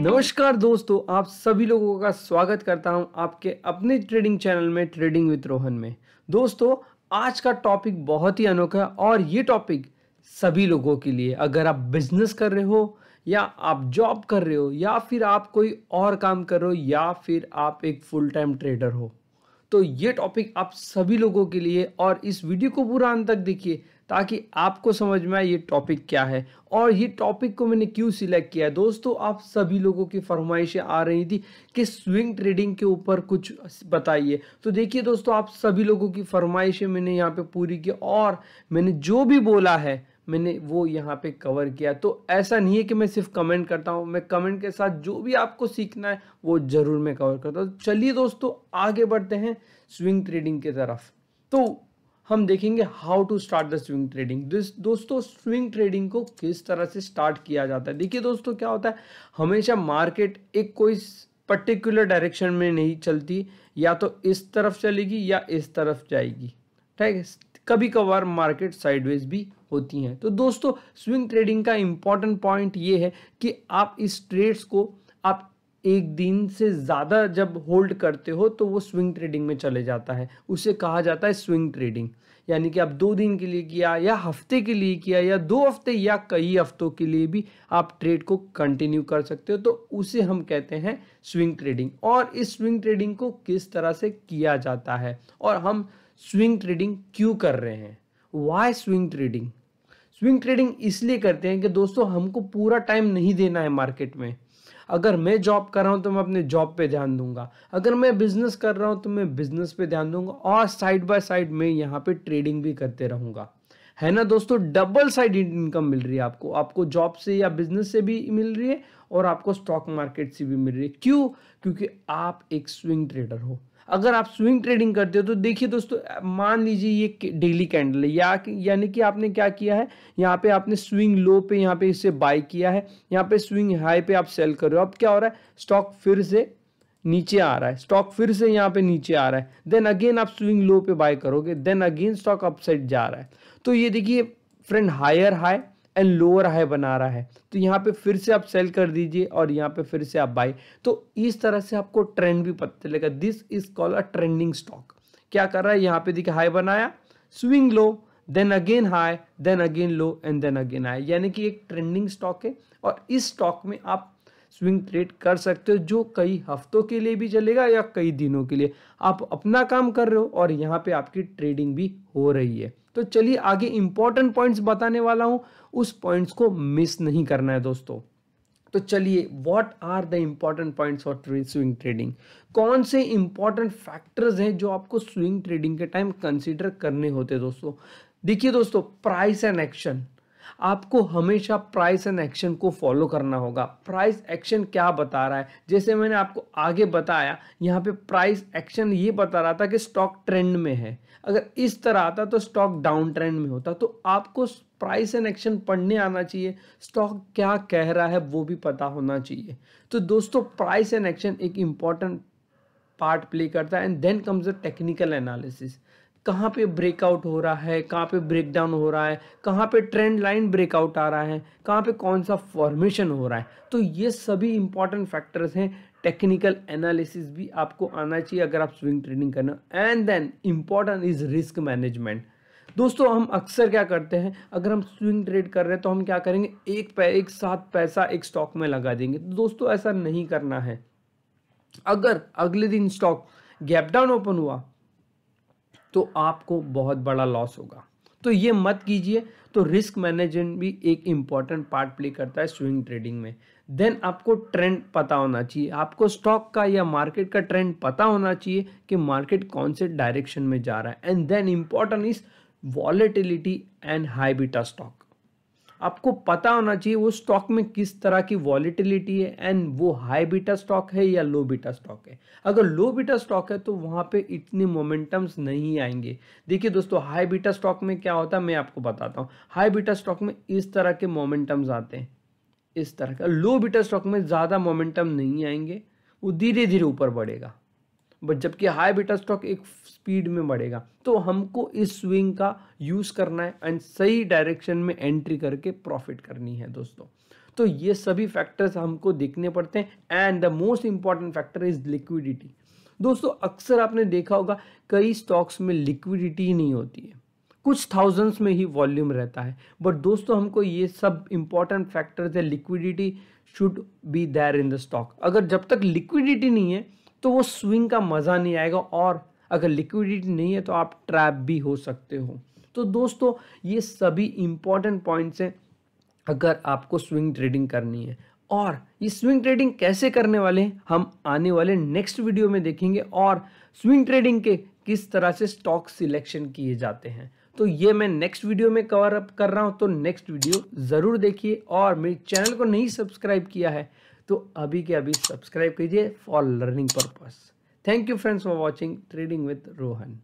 नमस्कार दोस्तों आप सभी लोगों का स्वागत करता हूं आपके अपने ट्रेडिंग चैनल में ट्रेडिंग विद रोहन में दोस्तों आज का टॉपिक बहुत ही अनोखा और ये टॉपिक सभी लोगों के लिए अगर आप बिजनेस कर रहे हो या आप जॉब कर रहे हो या फिर आप कोई और काम कर रहे हो या फिर आप एक फुल टाइम ट्रेडर हो तो ये टॉपिक आप सभी लोगों के लिए और इस वीडियो को पूरा अंत तक देखिए ताकि आपको समझ में आए ये टॉपिक क्या है और ये टॉपिक को मैंने क्यों सिलेक्ट किया है दोस्तों आप सभी लोगों की फरमाइशें आ रही थी कि स्विंग ट्रेडिंग के ऊपर कुछ बताइए तो देखिए दोस्तों आप सभी लोगों की फरमाइशें मैंने यहाँ पे पूरी की और मैंने जो भी बोला है मैंने वो यहाँ पे कवर किया तो ऐसा नहीं है कि मैं सिर्फ कमेंट करता हूँ मैं कमेंट के साथ जो भी आपको सीखना है वो ज़रूर मैं कवर करता हूँ तो चलिए दोस्तों आगे बढ़ते हैं स्विंग ट्रेडिंग की तरफ तो हम देखेंगे how to start the swing trading this दोस्तों स्विंग ट्रेडिंग को किस तरह से स्टार्ट किया जाता है देखिए दोस्तों क्या होता है हमेशा मार्केट एक कोई पर्टिकुलर डायरेक्शन में नहीं चलती या तो इस तरफ चलेगी या इस तरफ जाएगी ठीक है कभी कभार मार्केट साइडवेज भी होती हैं तो दोस्तों स्विंग ट्रेडिंग का इम्पॉर्टेंट पॉइंट ये है कि आप इस ट्रेड्स को आप एक दिन से ज़्यादा जब होल्ड करते हो तो वो स्विंग ट्रेडिंग में चले जाता है उसे कहा जाता है स्विंग ट्रेडिंग यानी कि आप दो दिन के लिए किया या हफ्ते के लिए किया या दो हफ्ते या कई हफ्तों के लिए भी आप ट्रेड को कंटिन्यू कर सकते हो तो उसे हम कहते हैं स्विंग ट्रेडिंग और इस स्विंग ट्रेडिंग को किस तरह से किया जाता है और हम स्विंग ट्रेडिंग क्यों कर रहे हैं why swing trading swing trading इसलिए करते हैं कि दोस्तों हमको पूरा टाइम नहीं देना है मार्केट में अगर मैं जॉब कर रहा हूँ तो मैं अपने जॉब पे ध्यान दूंगा अगर मैं बिजनेस कर रहा हूँ तो मैं बिजनेस पे ध्यान दूंगा और साइड बाय साइड में यहाँ पे ट्रेडिंग भी करते रहूंगा है ना दोस्तों डबल साइड इनकम मिल रही है आपको आपको जॉब से या बिजनेस से भी मिल रही है और आपको स्टॉक मार्केट से भी मिल रही है क्यों क्योंकि आप एक स्विंग ट्रेडर हो अगर आप स्विंग ट्रेडिंग करते हो तो देखिए दोस्तों मान लीजिए ये डेली कैंडल है या यानी कि आपने क्या किया है यहाँ पे आपने स्विंग लो पे यहाँ पे इसे बाय किया है यहाँ पे स्विंग हाई पे आप सेल कर रहे हो अब क्या हो रहा है स्टॉक फिर से नीचे आ रहा है स्टॉक फिर से यहाँ पे नीचे आ रहा है देन अगेन आप स्विंग लो पे बाय करोगे देन अगेन स्टॉक अपसाइड जा रहा है तो ये देखिए friend higher high and lower high बना रहा है तो यहाँ पे फिर से आप सेल कर दीजिए और यहाँ पे फिर से आप बाई तो इस तरह से आपको ट्रेंड भी पता चलेगा this is call a trending stock क्या कर रहा है यहाँ पे देखिए हाई बनाया swing low then again high then again low and then again high यानी कि एक ट्रेंडिंग स्टॉक है और इस स्टॉक में आप स्विंग ट्रेड कर सकते हो जो कई हफ्तों के लिए भी चलेगा या कई दिनों के लिए आप अपना काम कर रहे हो और यहाँ पे आपकी ट्रेडिंग भी हो रही है तो चलिए आगे इंपॉर्टेंट पॉइंट्स बताने वाला हूँ उस पॉइंट्स को मिस नहीं करना है दोस्तों तो चलिए what are the important points of swing trading कौन से इंपॉर्टेंट फैक्टर्स हैं जो आपको स्विंग ट्रेडिंग के टाइम कंसिडर करने होते हैं दोस्तों देखिए दोस्तों प्राइस एंड एक्शन आपको हमेशा प्राइस एंड एक्शन को फॉलो करना होगा प्राइस एक्शन क्या बता रहा है जैसे मैंने आपको आगे बताया यहाँ पे प्राइस एक्शन ये बता रहा था कि स्टॉक ट्रेंड में है अगर इस तरह आता तो स्टॉक डाउन ट्रेंड में होता तो आपको प्राइस एंड एक्शन पढ़ने आना चाहिए स्टॉक क्या कह रहा है वो भी पता होना चाहिए तो दोस्तों प्राइस एंड एक्शन एक इम्पॉर्टेंट पार्ट प्ले करता है and then comes the technical analysis कहाँ पे ब्रेकआउट हो रहा है कहाँ पे ब्रेकडाउन हो रहा है कहाँ पे ट्रेंड लाइन ब्रेकआउट आ रहा है कहाँ पे कौन सा फॉर्मेशन हो रहा है तो ये सभी इंपॉर्टेंट फैक्टर्स हैं टेक्निकल एनालिसिस भी आपको आना चाहिए अगर आप स्विंग ट्रेडिंग करना and then important is risk management दोस्तों हम अक्सर क्या करते हैं अगर हम स्विंग ट्रेड कर रहे हैं तो हम क्या करेंगे एक पै, एक साथ पैसा एक स्टॉक में लगा देंगे तो दोस्तों ऐसा नहीं करना है अगर अगले दिन स्टॉक गैप डाउन ओपन हुआ तो आपको बहुत बड़ा लॉस होगा तो ये मत कीजिए तो रिस्क मैनेजमेंट भी एक इम्पॉर्टेंट पार्ट प्ले करता है स्विंग ट्रेडिंग में देन आपको ट्रेंड पता होना चाहिए आपको स्टॉक का या मार्केट का ट्रेंड पता होना चाहिए कि मार्केट कौन से डायरेक्शन में जा रहा है and then important is volatility and high beta stock आपको पता होना चाहिए वो स्टॉक में किस तरह की वॉलिटिलिटी है एंड वो हाई बीटा स्टॉक है या लो बीटा स्टॉक है अगर लो बीटा स्टॉक है तो वहाँ पे इतने मोमेंटम्स नहीं आएंगे देखिए दोस्तों हाई बीटा स्टॉक में क्या होता है मैं आपको बताता हूँ हाई बीटा स्टॉक में इस तरह के मोमेंटम्स आते हैं इस तरह का लो बीटा स्टॉक में ज़्यादा मोमेंटम नहीं आएंगे वो धीरे धीरे ऊपर बढ़ेगा बट जबकि हाई बीटा स्टॉक एक स्पीड में बढ़ेगा तो हमको इस स्विंग का यूज़ करना है एंड सही डायरेक्शन में एंट्री करके प्रॉफिट करनी है दोस्तों तो ये सभी फैक्टर्स हमको देखने पड़ते हैं and the most important factor is liquidity दोस्तों अक्सर आपने देखा होगा कई स्टॉक्स में लिक्विडिटी नहीं होती है कुछ थाउजेंड्स में ही वॉल्यूम रहता है बट दोस्तों हमको ये सब इंपॉर्टेंट फैक्टर्स है liquidity should be there in the stock अगर जब तक लिक्विडिटी नहीं है तो वो स्विंग का मज़ा नहीं आएगा और अगर लिक्विडिटी नहीं है तो आप ट्रैप भी हो सकते हो तो दोस्तों ये सभी इंपॉर्टेंट पॉइंट्स हैं अगर आपको स्विंग ट्रेडिंग करनी है और ये स्विंग ट्रेडिंग कैसे करने वाले हैं हम आने वाले नेक्स्ट वीडियो में देखेंगे और स्विंग ट्रेडिंग के किस तरह से स्टॉक सिलेक्शन किए जाते हैं तो ये मैं नेक्स्ट वीडियो में कवर अप कर रहा हूँ तो नेक्स्ट वीडियो ज़रूर देखिए और मेरे चैनल को नहीं सब्सक्राइब किया है तो अभी के अभी सब्सक्राइब कीजिए for learning purpose thank you friends for watching trading with Rohan